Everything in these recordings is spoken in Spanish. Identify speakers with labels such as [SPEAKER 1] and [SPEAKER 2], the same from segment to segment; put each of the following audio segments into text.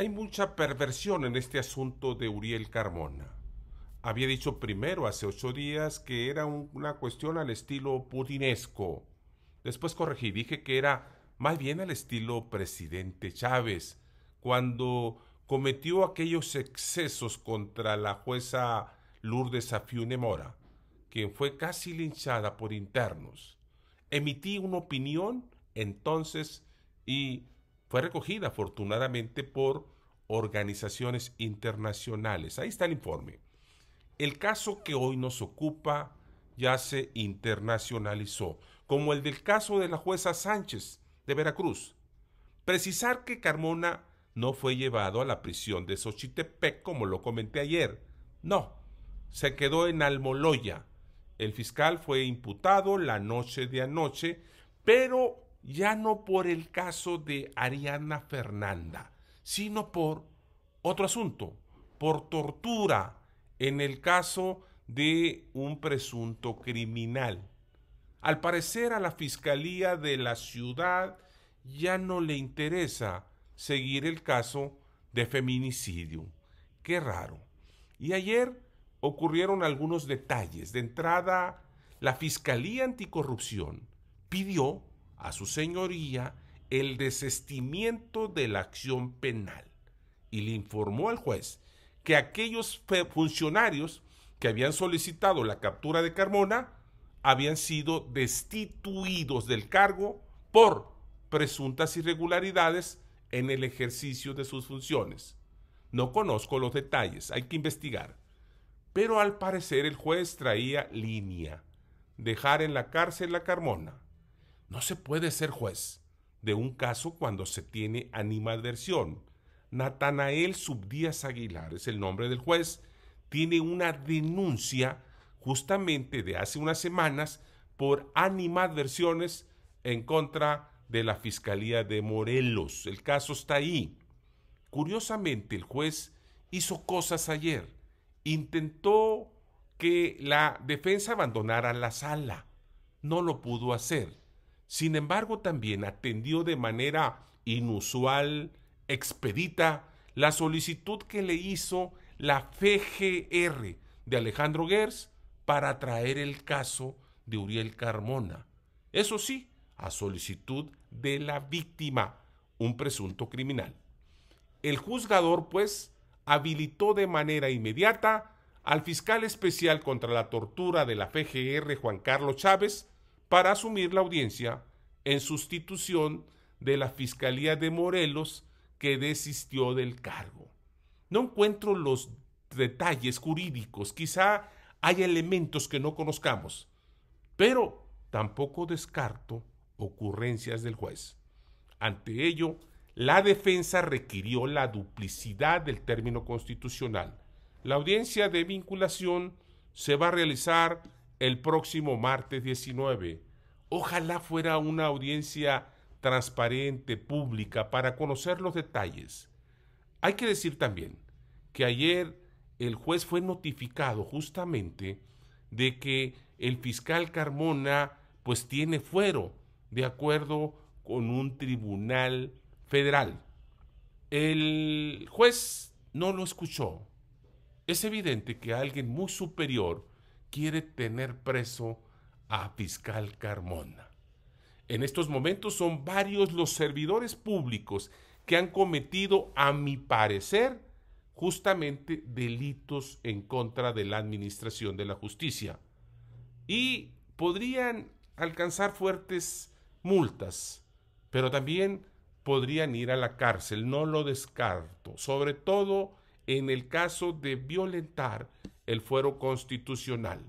[SPEAKER 1] Hay mucha perversión en este asunto de Uriel Carmona. Había dicho primero hace ocho días que era una cuestión al estilo putinesco. Después corregí, dije que era más bien al estilo presidente Chávez, cuando cometió aquellos excesos contra la jueza Lourdes Afiune Mora, quien fue casi linchada por internos. Emití una opinión entonces y fue recogida afortunadamente por organizaciones internacionales. Ahí está el informe. El caso que hoy nos ocupa ya se internacionalizó, como el del caso de la jueza Sánchez de Veracruz. Precisar que Carmona no fue llevado a la prisión de Xochitepec, como lo comenté ayer. No, se quedó en Almoloya. El fiscal fue imputado la noche de anoche, pero ya no por el caso de Ariana Fernanda, sino por otro asunto, por tortura en el caso de un presunto criminal. Al parecer a la Fiscalía de la Ciudad ya no le interesa seguir el caso de feminicidio. Qué raro. Y ayer ocurrieron algunos detalles. De entrada, la Fiscalía Anticorrupción pidió a su señoría el desestimiento de la acción penal y le informó al juez que aquellos funcionarios que habían solicitado la captura de Carmona habían sido destituidos del cargo por presuntas irregularidades en el ejercicio de sus funciones. No conozco los detalles, hay que investigar. Pero al parecer el juez traía línea, dejar en la cárcel a Carmona no se puede ser juez de un caso cuando se tiene animadversión. Natanael Subdíaz Aguilar es el nombre del juez. Tiene una denuncia justamente de hace unas semanas por animadversiones en contra de la Fiscalía de Morelos. El caso está ahí. Curiosamente, el juez hizo cosas ayer. Intentó que la defensa abandonara la sala. No lo pudo hacer. Sin embargo, también atendió de manera inusual, expedita, la solicitud que le hizo la FGR de Alejandro Gers para traer el caso de Uriel Carmona. Eso sí, a solicitud de la víctima, un presunto criminal. El juzgador, pues, habilitó de manera inmediata al fiscal especial contra la tortura de la FGR, Juan Carlos Chávez, para asumir la audiencia en sustitución de la Fiscalía de Morelos que desistió del cargo. No encuentro los detalles jurídicos, quizá hay elementos que no conozcamos, pero tampoco descarto ocurrencias del juez. Ante ello, la defensa requirió la duplicidad del término constitucional. La audiencia de vinculación se va a realizar el próximo martes 19. Ojalá fuera una audiencia transparente, pública, para conocer los detalles. Hay que decir también que ayer el juez fue notificado justamente de que el fiscal Carmona pues tiene fuero de acuerdo con un tribunal federal. El juez no lo escuchó. Es evidente que alguien muy superior quiere tener preso a fiscal Carmona. En estos momentos son varios los servidores públicos que han cometido, a mi parecer, justamente delitos en contra de la administración de la justicia. Y podrían alcanzar fuertes multas, pero también podrían ir a la cárcel, no lo descarto, sobre todo en el caso de violentar el fuero constitucional.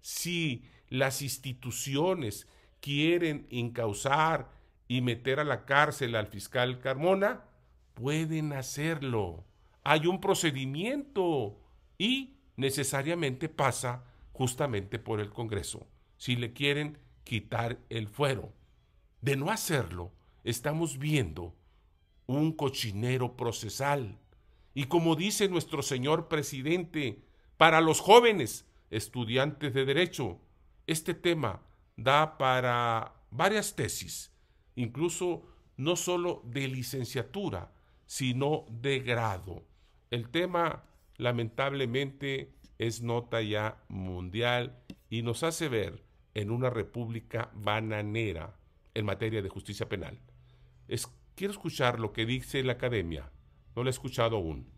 [SPEAKER 1] Si las instituciones quieren incausar y meter a la cárcel al fiscal Carmona, pueden hacerlo. Hay un procedimiento y necesariamente pasa justamente por el Congreso, si le quieren quitar el fuero. De no hacerlo, estamos viendo un cochinero procesal. Y como dice nuestro señor presidente, para los jóvenes estudiantes de derecho, este tema da para varias tesis, incluso no solo de licenciatura, sino de grado. El tema, lamentablemente, es nota ya mundial y nos hace ver en una república bananera en materia de justicia penal. Es, quiero escuchar lo que dice la academia. No lo he escuchado aún.